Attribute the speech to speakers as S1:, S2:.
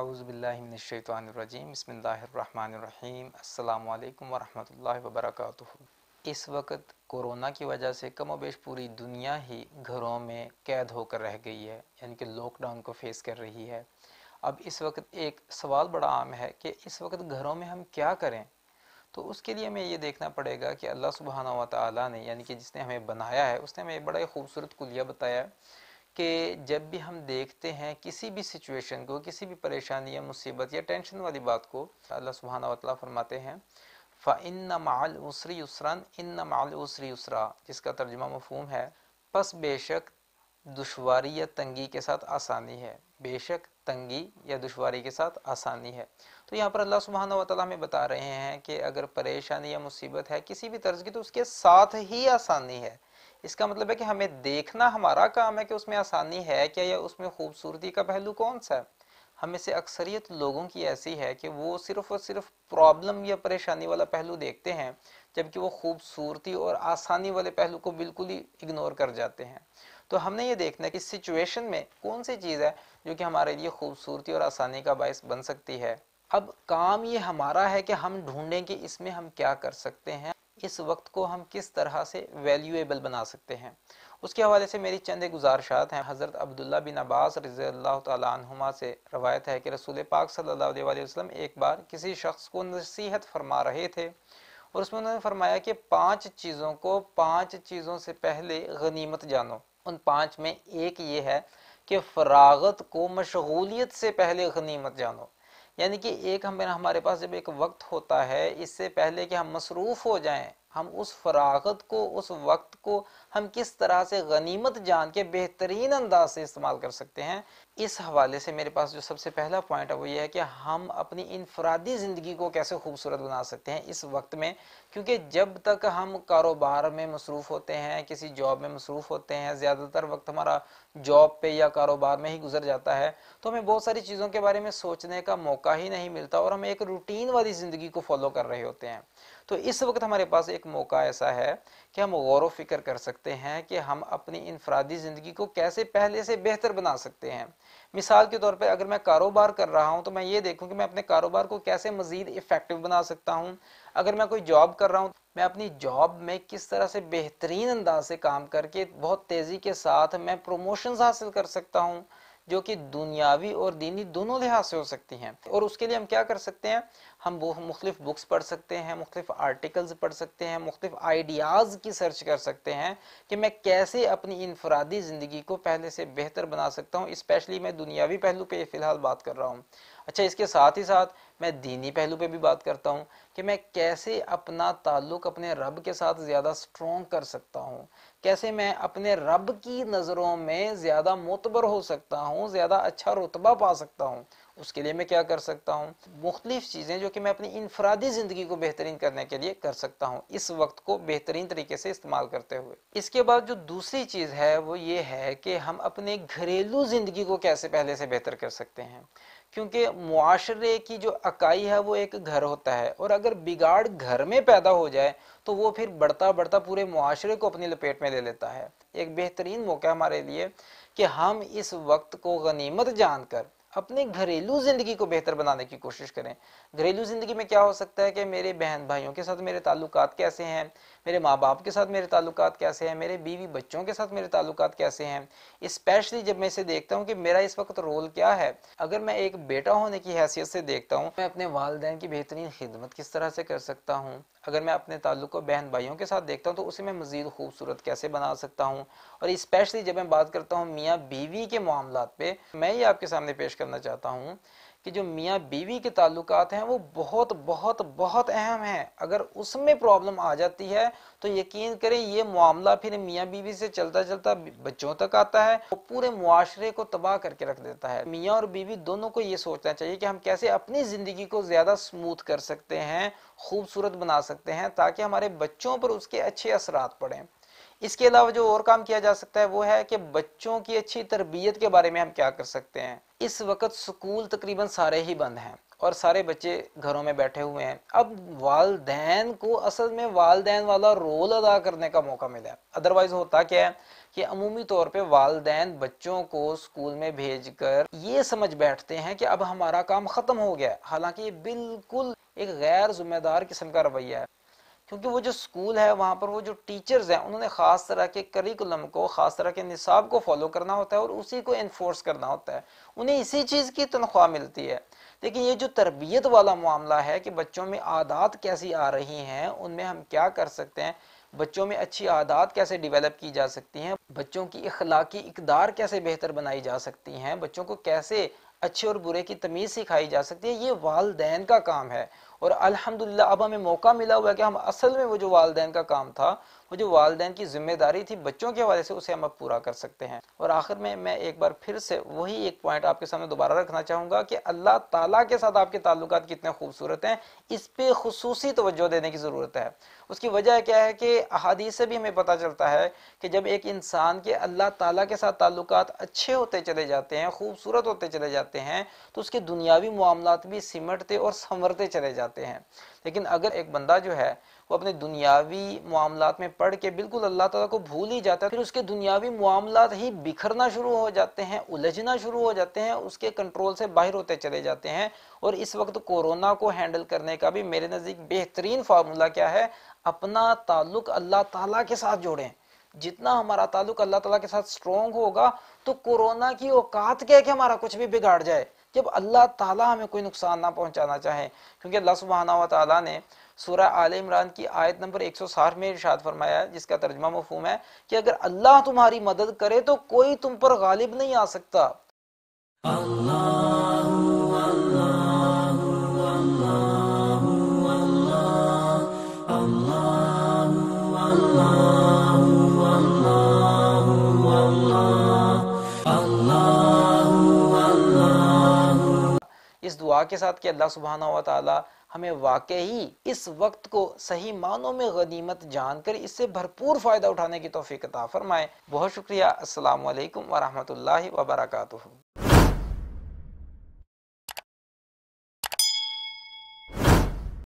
S1: باللہ من الشیطان الرجیم بسم اللہ الرحمن الرحیم السلام علیکم ورحمۃ اللہ وبرکاتہ اس وقت کورونا کی وجہ سے کم و بیش پوری دنیا ہی گھروں میں قید ہو کر رہ گئی ہے یعنی کہ لاک ڈاؤن کو فیس کر رہی ہے اب اس وقت ایک سوال بڑا عام ہے کہ اس وقت گھروں میں ہم کیا کریں تو اس کے لیے ہمیں یہ دیکھنا پڑے گا کہ اللہ سبحانہ و تعالیٰ نے یعنی کہ جس نے ہمیں بنایا ہے اس نے ہمیں بڑا خوبصورت کلیہ بتایا ہے کہ جب بھی ہم دیکھتے ہیں کسی بھی سچویشن کو کسی بھی پریشانی یا مصیبت یا ٹینشن والی بات کو اللہ سبحانہ و تعالیٰ فرماتے ہیں فَإِنَّ مَعَ مَعَ الْعُسْرِ الْعُسْرِ يُسْرًا يُسْرًا إِنَّ جس کا ترجمہ مفہوم ہے پس بے شک دشواری یا تنگی کے ساتھ آسانی ہے بے شک تنگی یا دشواری کے ساتھ آسانی ہے تو یہاں پر اللہ سبحانہ و تعالیٰ ہمیں بتا رہے ہیں کہ اگر پریشانی یا مصیبت ہے کسی بھی طرز کی تو اس کے ساتھ ہی آسانی ہے اس کا مطلب ہے کہ ہمیں دیکھنا ہمارا کام ہے کہ اس میں آسانی ہے کیا یا اس میں خوبصورتی کا پہلو کون سا ہے ہم اسے اکثریت لوگوں کی ایسی ہے کہ وہ صرف اور صرف پرابلم یا پریشانی والا پہلو دیکھتے ہیں جبکہ وہ خوبصورتی اور آسانی والے پہلو کو بالکل ہی اگنور کر جاتے ہیں تو ہم نے یہ دیکھنا ہے کہ سچویشن میں کون سی چیز ہے جو کہ ہمارے لیے خوبصورتی اور آسانی کا باعث بن سکتی ہے اب کام یہ ہمارا ہے کہ ہم ڈھونڈیں کہ اس میں ہم کیا کر سکتے ہیں اس وقت کو ہم کس طرح سے ویلیویبل بنا سکتے ہیں اس کے حوالے سے میری چند گزارشات ہیں حضرت عبداللہ بن عباس رضی اللہ تعالیٰ عنہما سے روایت ہے کہ رسول پاک صلی اللہ علیہ وسلم ایک بار کسی شخص کو نصیحت فرما رہے تھے اور اس میں انہوں نے فرمایا کہ پانچ چیزوں کو پانچ چیزوں سے پہلے غنیمت جانو ان پانچ میں ایک یہ ہے کہ فراغت کو مشغولیت سے پہلے غنیمت جانو یعنی کہ ایک ہمارے پاس جب ایک وقت ہوتا ہے اس سے پہلے کہ ہم مصروف ہو جائیں ہم اس فراغت کو اس وقت کو ہم کس طرح سے غنیمت جان کے بہترین انداز سے استعمال کر سکتے ہیں اس حوالے سے میرے پاس جو سب سے پہلا پوائنٹ ہے ہے وہ یہ کہ ہم اپنی انفرادی زندگی کو کیسے خوبصورت بنا سکتے ہیں اس وقت میں کیونکہ جب تک ہم کاروبار میں مصروف ہوتے ہیں کسی جاب میں مصروف ہوتے ہیں زیادہ تر وقت ہمارا جاب پہ یا کاروبار میں ہی گزر جاتا ہے تو ہمیں بہت ساری چیزوں کے بارے میں سوچنے کا موقع ہی نہیں ملتا اور ہم ایک روٹین والی زندگی کو فالو کر رہے ہوتے ہیں تو اس وقت ہمارے پاس ایک موقع ایسا ہے کہ ہم غور و فکر کر سکتے ہیں کہ ہم اپنی انفرادی زندگی کو کیسے پہلے سے بہتر بنا سکتے ہیں مثال کے طور پہ یہ دیکھوں کہ میں اپنے کاروبار کو کیسے مزید بنا سکتا ہوں اگر میں کوئی جاب کر رہا ہوں میں اپنی جاب میں کس طرح سے بہترین انداز سے کام کر کے بہت تیزی کے ساتھ میں پروموشنز حاصل کر سکتا ہوں جو کہ دنیاوی اور دینی دونوں لحاظ سے ہو سکتی ہیں اور اس کے لیے ہم کیا کر سکتے ہیں ہم مختلف بکس پڑھ سکتے ہیں مختلف آرٹیکلز پڑھ سکتے ہیں مختلف آئیڈیاز کی سرچ کر سکتے ہیں کہ میں کیسے اپنی انفرادی زندگی کو پہلے سے بہتر بنا سکتا ہوں اسپیشلی میں دنیاوی پہلو پہ بات کر رہا ہوں اچھا اس کے ساتھ ہی ساتھ میں دینی پہلو پہ بھی بات کرتا ہوں کہ میں کیسے اپنا تعلق اپنے رب کے ساتھ زیادہ سٹرونگ کر سکتا ہوں کیسے میں اپنے رب کی نظروں میں زیادہ معتبر ہو سکتا ہوں زیادہ اچھا رتبہ پا سکتا ہوں اس کے لیے میں کیا کر سکتا ہوں مختلف چیزیں جو کہ میں اپنی انفرادی زندگی کو بہترین کرنے کے لیے کر سکتا ہوں اس وقت کو بہترین طریقے سے استعمال کرتے ہوئے اس کے بعد جو دوسری چیز ہے وہ یہ ہے کہ ہم اپنے گھریلو زندگی کو کیسے پہلے سے بہتر کر سکتے ہیں کیونکہ معاشرے کی جو اکائی ہے وہ ایک گھر ہوتا ہے اور اگر بگاڑ گھر میں پیدا ہو جائے تو وہ پھر بڑھتا بڑھتا پورے معاشرے کو اپنی لپیٹ میں لے لیتا ہے ایک بہترین موقع ہمارے لیے کہ ہم اس وقت کو غنیمت جان کر اپنے گھریلو زندگی کو بہتر بنانے کی کوشش کریں گھریلو زندگی میں کیا ہو سکتا ہے کہ میرے بہن بھائیوں کے ساتھ میرے تعلقات کیسے ہیں میرے ماں باپ کے ساتھ میرے تعلقات کیسے ہیں میرے بیوی بچوں کے ساتھ میرے تعلقات کیسے ہیں اسپیشلی جب میں اسے دیکھتا ہوں کہ میرا اس وقت رول کیا ہے اگر میں ایک بیٹا ہونے کی حیثیت سے دیکھتا ہوں میں اپنے والدین کی بہترین خدمت کس طرح سے کر سکتا ہوں اگر میں اپنے تعلق کو بہن بھائیوں کے ساتھ دیکھتا ہوں تو اسے میں مزید خوبصورت کیسے بنا سکتا ہوں اور اسپیشلی جب میں بات کرتا ہوں میاں بیوی کے معاملات پہ میں یہ آپ کے سامنے پیش کرنا چاہتا ہوں کہ جو میاں بیوی کے تعلقات ہیں وہ بہت بہت بہت اہم ہیں اگر اس میں پرابلم آ جاتی ہے تو یقین کریں یہ معاملہ پھر میاں بیوی سے چلتا چلتا بچوں تک آتا ہے وہ پورے معاشرے کو تباہ کر کے رکھ دیتا ہے میاں اور بیوی دونوں کو یہ سوچنا چاہیے کہ ہم کیسے اپنی زندگی کو زیادہ سموت کر سکتے ہیں خوبصورت بنا سکتے ہیں تاکہ ہمارے بچوں پر اس کے اچھے اثرات پڑیں اس کے علاوہ جو اور کام کیا جا سکتا ہے وہ ہے کہ بچوں کی اچھی تربیت کے بارے میں ہم کیا کر سکتے ہیں اس وقت سکول تقریباً سارے ہی بند ہیں اور سارے بچے گھروں میں بیٹھے ہوئے ہیں اب والدین کو اصل میں والدین والا رول ادا کرنے کا موقع ملا ہے ادروائز ہوتا کیا ہے کہ عمومی طور پہ والدین بچوں کو سکول میں بھیج کر یہ سمجھ بیٹھتے ہیں کہ اب ہمارا کام ختم ہو گیا حالانکہ یہ بالکل ایک غیر ذمہ دار قسم کا رویہ ہے کیونکہ وہ جو سکول ہے وہاں پر وہ جو ٹیچرز ہیں انہوں نے خاص طرح کے کریکلم کو خاص طرح کے نصاب کو فالو کرنا ہوتا ہے اور اسی کو انفورس کرنا ہوتا ہے انہیں اسی چیز کی تنخواہ ملتی ہے لیکن یہ جو تربیت والا معاملہ ہے کہ بچوں میں عادات کیسی آ رہی ہیں ان میں ہم کیا کر سکتے ہیں بچوں میں اچھی عادات کیسے ڈیویلپ کی جا سکتی ہیں بچوں کی اخلاقی اقدار کیسے بہتر بنائی جا سکتی ہیں بچوں کو کیسے اچھے اور برے کی تمیز سکھائی جا سکتی ہے یہ والدین کا کام ہے اور الحمدللہ اب ہمیں موقع ملا ہوا ہے کہ ہم اصل میں وہ جو والدین کا کام تھا وہ جو والدین کی ذمہ داری تھی بچوں کے حوالے سے اسے ہم اب پورا کر سکتے ہیں اور آخر میں میں ایک بار پھر سے وہی ایک پوائنٹ آپ کے سامنے دوبارہ رکھنا چاہوں گا کہ اللہ تعالیٰ کے ساتھ آپ کے تعلقات کتنے خوبصورت ہیں اس پہ خصوصی توجہ دینے کی ضرورت ہے اس کی وجہ کیا ہے کہ احادیث سے بھی ہمیں پتہ چلتا ہے کہ جب ایک انسان کے اللہ تعالیٰ کے ساتھ تعلقات اچھے ہوتے چلے جاتے ہیں خوبصورت ہوتے چلے جاتے ہیں تو اس کے دنیاوی معاملات بھی سمٹتے اور سنورتے چلے جاتے ہیں لیکن اگر ایک بندہ جو ہے وہ اپنے دنیاوی معاملات میں پڑھ کے بالکل اللہ تعالیٰ کو بھول ہی جاتا ہے پھر اس کے دنیاوی معاملات ہی بکھرنا شروع ہو جاتے ہیں الجھنا شروع ہو جاتے ہیں اس کے کنٹرول سے باہر ہوتے چلے جاتے ہیں اور اس وقت کورونا کو ہینڈل کرنے کا بھی میرے نزدیک بہترین فارمولہ کیا ہے اپنا تعلق اللہ تعالیٰ کے ساتھ جوڑیں جتنا ہمارا تعلق اللہ تعالیٰ کے ساتھ سٹرونگ ہوگا تو کورونا کی اوقات کہہ کے ہمارا کچھ بھی بگاڑ جائے جب اللہ تعالیٰ ہمیں کوئی نقصان نہ پہنچانا چاہے کیونکہ اللہ سبحانہ و تعالیٰ نے سورہ آل عمران کی آیت نمبر ایک سو میں ارشاد فرمایا ہے جس کا ترجمہ مفہوم ہے کہ اگر اللہ تمہاری مدد کرے تو کوئی تم پر غالب نہیں آ سکتا کے ساتھ کہ اللہ سبحانہ و تعالی ہمیں واقعی اس وقت کو صحیح معنوں میں غدیمت جان کر اس سے بھرپور فائدہ اٹھانے کی توفیق عطا فرمائے بہت شکریہ السلام علیکم ورحمۃ اللہ وبرکاتہ